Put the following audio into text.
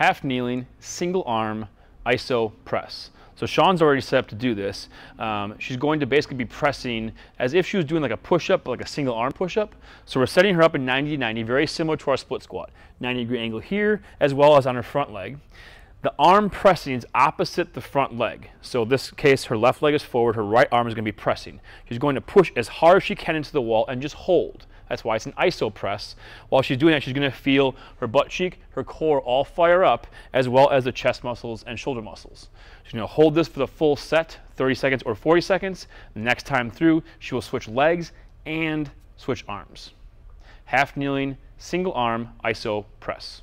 half kneeling, single arm, iso press. So Sean's already set up to do this. Um, she's going to basically be pressing as if she was doing like a push-up, like a single arm push-up. So we're setting her up in 90 90, very similar to our split squat. 90 degree angle here, as well as on her front leg. The arm pressing is opposite the front leg. So in this case, her left leg is forward, her right arm is gonna be pressing. She's going to push as hard as she can into the wall and just hold. That's why it's an iso press. While she's doing that, she's going to feel her butt cheek, her core all fire up, as well as the chest muscles and shoulder muscles. She's going to hold this for the full set, 30 seconds or 40 seconds. Next time through, she will switch legs and switch arms. Half kneeling, single arm, iso press.